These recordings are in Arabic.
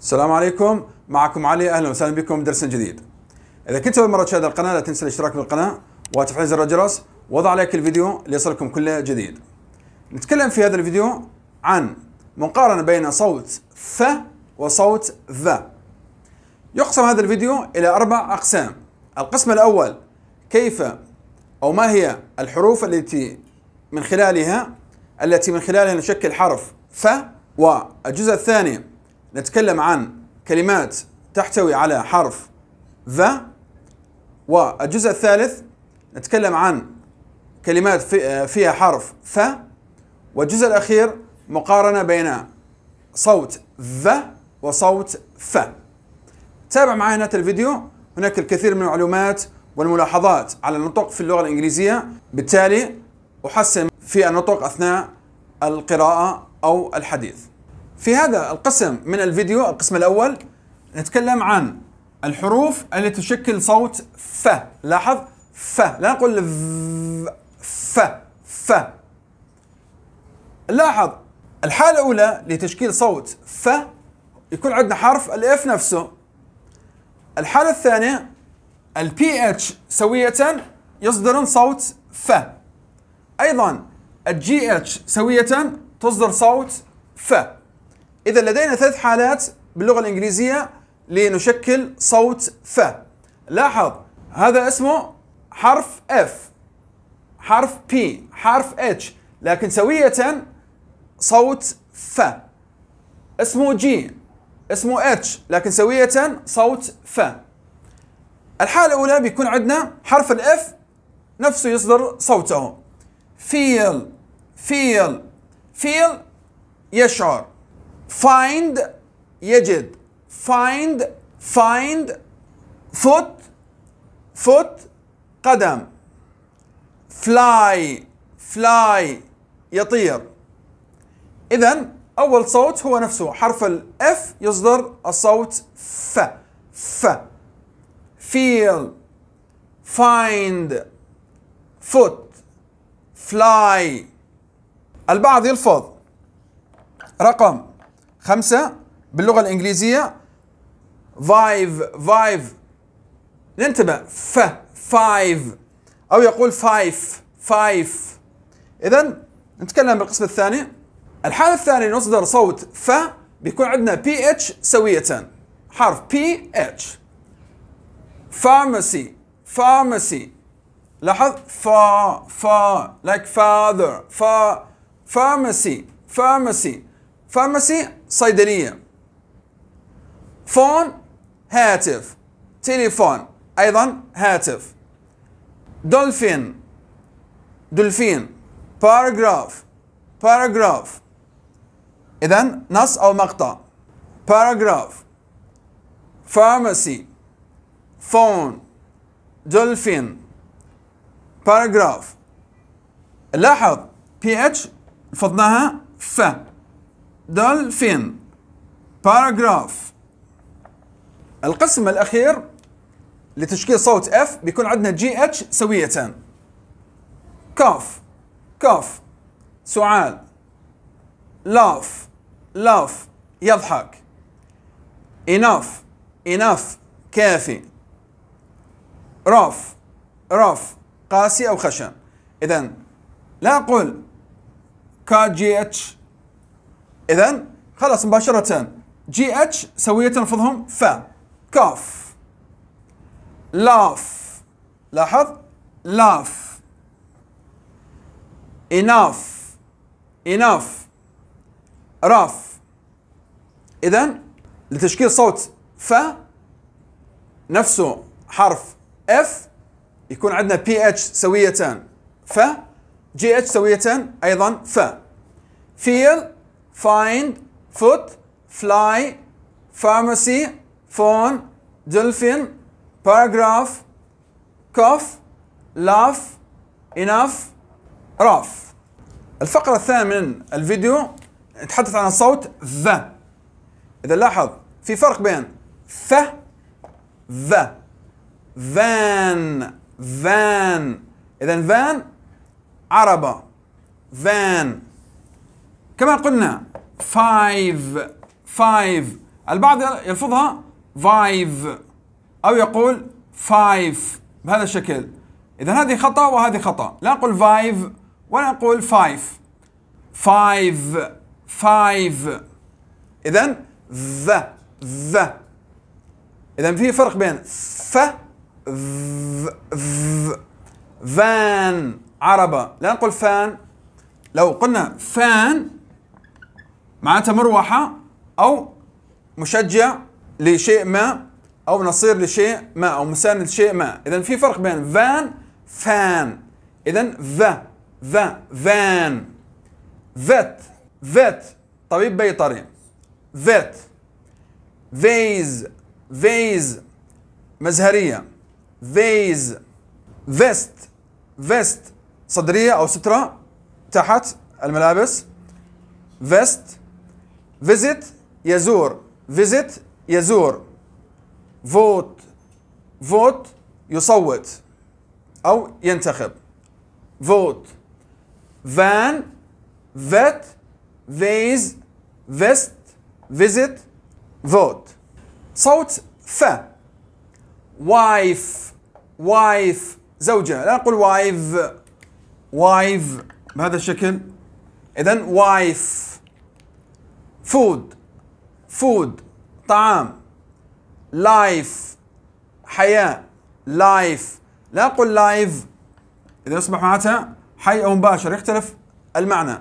السلام عليكم معكم علي اهلا وسهلا بكم درس جديد اذا كنت اول مره تشاهد القناه لا تنسى الاشتراك بالقناه وتفعيل زر الجرس وضع لايك الفيديو ليصلكم كل جديد نتكلم في هذا الفيديو عن مقارنه بين صوت ث وصوت ذا يقسم هذا الفيديو الى اربع اقسام القسم الاول كيف او ما هي الحروف التي من خلالها التي من خلالها نشكل حرف ف والجزء الثاني نتكلم عن كلمات تحتوي على حرف ذا والجزء الثالث نتكلم عن كلمات في فيها حرف ف والجزء الأخير مقارنة بين صوت ذا وصوت ف تابع معي نهاية الفيديو هناك الكثير من المعلومات والملاحظات على النطق في اللغة الإنجليزية بالتالي أحسن في النطق أثناء القراءة أو الحديث في هذا القسم من الفيديو القسم الأول نتكلم عن الحروف التي تشكل صوت ف لاحظ ف لا نقول ف ف لاحظ الحالة الأولى لتشكيل صوت ف يكون عندنا حرف الاف نفسه الحالة الثانية البي اتش سوية يصدر صوت ف أيضا الجي اتش سوية تصدر صوت ف إذا لدينا ثلاث حالات باللغة الإنجليزية لنشكل صوت ف لاحظ هذا اسمه حرف F حرف P حرف H لكن سوية صوت ف اسمه جي اسمه اتش لكن سوية صوت ف الحالة الأولى بيكون عندنا حرف الاف نفسه يصدر صوته فيل فيل فيل يشعر find يجد find find foot foot قدم fly fly يطير إذا أول صوت هو نفسه حرف الإف يصدر الصوت ف ف feel find foot fly البعض يلفظ رقم خمسة باللغة الإنجليزية فايف فايف ننتبه ف فايف أو يقول فايف فايف إذا نتكلم بالقسم الثاني الحالة الثانية نصدر صوت ف بيكون عندنا بي اتش سوية حرف بي اتش فارماسي فارماسي لاحظ فا فا like father فا فارماسي فارماسي فارماسي صيدلية فون هاتف تليفون أيضا هاتف دولفين دولفين باراجراف باراجراف إذا نص أو مقطع باراجراف فارماسي فون دولفين باراجراف لاحظ pH فضناها ف دولفين باراجراف القسم الأخير لتشكيل صوت F بيكون عندنا جي اتش سوية كاف كاف سعال لاف لاف يضحك إناف إناف كافي رف رف قاسي أو خشن إذا لا أقول كا جي اتش إذا خلاص مباشرة جي اتش سوية نفضهم ف كاف لاف لاحظ لاف إناف إناف راف إذا لتشكيل صوت ف نفسه حرف اف يكون عندنا بي اتش سويتان ف جي اتش سويتان ايضا ف فيل find foot fly pharmacy phone dolphin paragraph cough laugh enough rough الفقرة الثانية من الفيديو نتحدث عن صوت ذا. إذا لاحظ في فرق بين ث ذا فان فان إذا فان عربة فان كما قلنا فايف فايف البعض يلفظها فايف أو يقول فايف بهذا الشكل إذا هذه خطأ وهذه خطأ لا نقول فايف ولا نقول فايف فايف فايف إذا ذا ذا إذا في فرق بين ف ذ فان عربة لا نقول فان لو قلنا فان معناتها مروحة أو مشجع لشيء ما أو نصير لشيء ما أو مساند لشيء ما إذا في فرق بين فان فان إذا ذا ذا فان فيت فيت طبيب بيطري فيت فيز فيز مزهرية فيز فيست فيست صدرية أو سترة تحت الملابس فيست فيزيت يزور فيزيت يزور فوت فوت يصوت أو ينتخب فوت فان فيت فيز فيست فيزيت فوت صوت ف وايف وايف زوجة لا نقول وايف وايف بهذا الشكل إذا وايف فود فود طعام لايف حياة لايف لا أقول لايف إذا أصبح معناتها حي أو مباشر يختلف المعنى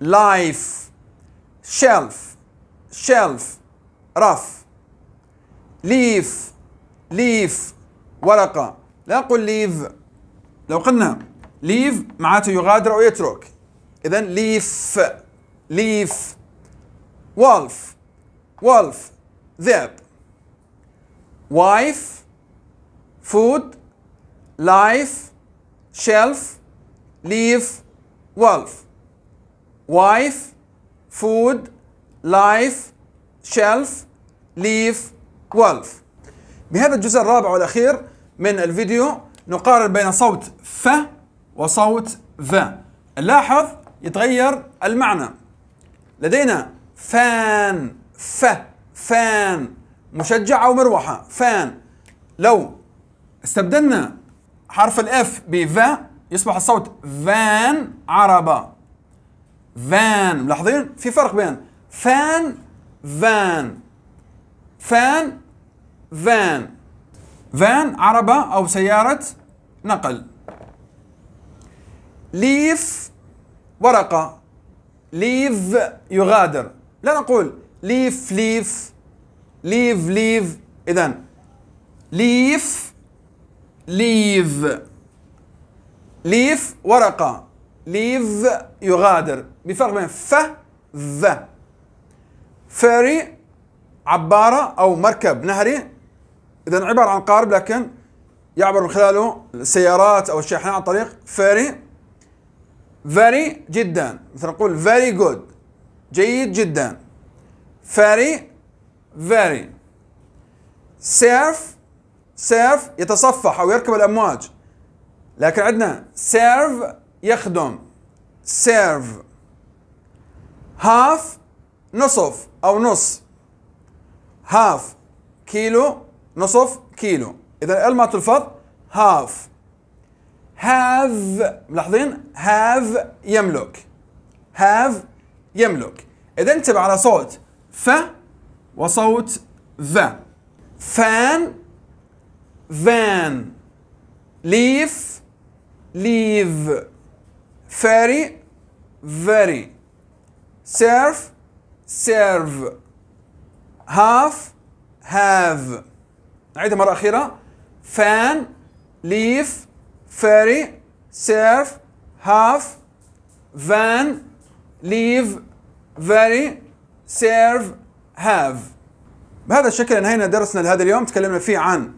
لايف شيلف شيلف رف ليف ليف ورقة لا أقول ليف لو قلنا ليف معناته يغادر أو يترك إذا ليف ليف wolf wolf ذئب wife food life shelf leaf wolf wife food life shelf leaf wolf بهذا الجزء الرابع والأخير من الفيديو نقارن بين صوت ف وصوت ذا لاحظ يتغير المعنى لدينا فان ف فان مشجع أو مروحة فان لو استبدلنا حرف الاف بفا يصبح الصوت فان عربة فان ملاحظين في فرق بين فان فان فان فان فان عربة أو سيارة نقل ليف ورقة ليف يغادر لا نقول ليف ليف ليف ليف إذا ليف ليف ليف ورقة ليف يغادر بفرق بين ف ذ فيري عبارة أو مركب نهري إذا عبارة عن قارب لكن يعبر من خلاله السيارات أو الشاحنات عن طريق فيري فيري جدا مثلا نقول فيري جود جيد جدا فاري فاري سيرف سيرف يتصفح أو يركب الأمواج لكن عندنا سيرف يخدم سيرف هاف نصف أو نص هاف كيلو نصف كيلو إذا كلمة تلفظ هاف هاف ملاحظين هاف يملك هاف يملك إذا انتبه على صوت ف وصوت ذا فان فان ليف ليف فاري فاري سيرف سيرف هاف هاف نعيدها مرة أخيرة فان ليف فاري سيرف هاف فان leave very serve have بهذا الشكل انهينا درسنا لهذا اليوم تكلمنا فيه عن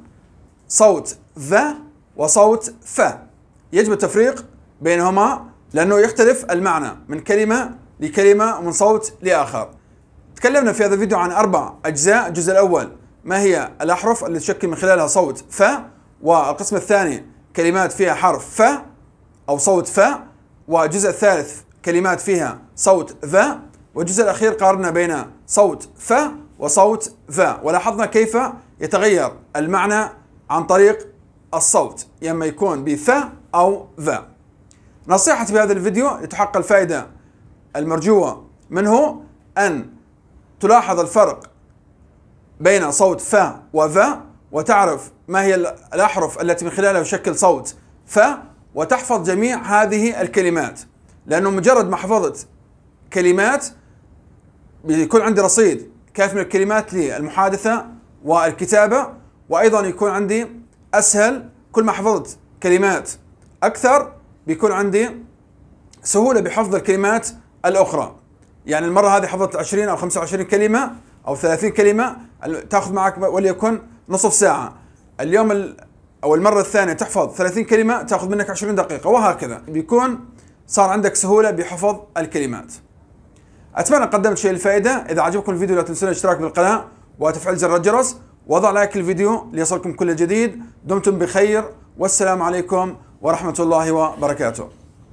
صوت ذا وصوت ف يجب التفريق بينهما لانه يختلف المعنى من كلمه لكلمه ومن صوت لاخر تكلمنا في هذا الفيديو عن اربع اجزاء الجزء الاول ما هي الاحرف اللي تشكل من خلالها صوت ف والقسم الثاني كلمات فيها حرف ف او صوت ف والجزء الثالث كلمات فيها صوت ذا والجزء الأخير قارنا بين صوت ف وصوت ذا ولاحظنا كيف يتغير المعنى عن طريق الصوت يا اما يكون بث أو ذا نصيحتي في هذا الفيديو لتحقق الفائدة المرجوة منه أن تلاحظ الفرق بين صوت ف وذا وتعرف ما هي الأحرف التي من خلالها يشكل صوت ف وتحفظ جميع هذه الكلمات لأنه مجرد ما حفظت كلمات بيكون عندي رصيد كيف من الكلمات للمحادثة والكتابة وأيضا يكون عندي أسهل كل ما حفظت كلمات أكثر بيكون عندي سهولة بحفظ الكلمات الأخرى يعني المرة هذه حفظت 20 أو 25 كلمة أو 30 كلمة تأخذ معك وليكن نصف ساعة اليوم أو المرة الثانية تحفظ 30 كلمة تأخذ منك 20 دقيقة وهكذا بيكون صار عندك سهولة بحفظ الكلمات اتمنى قدمت شيء الفائده اذا عجبكم الفيديو لا تنسون الاشتراك بالقناه وتفعيل زر الجرس وضع لايك للفيديو ليصلكم كل جديد دمتم بخير والسلام عليكم ورحمه الله وبركاته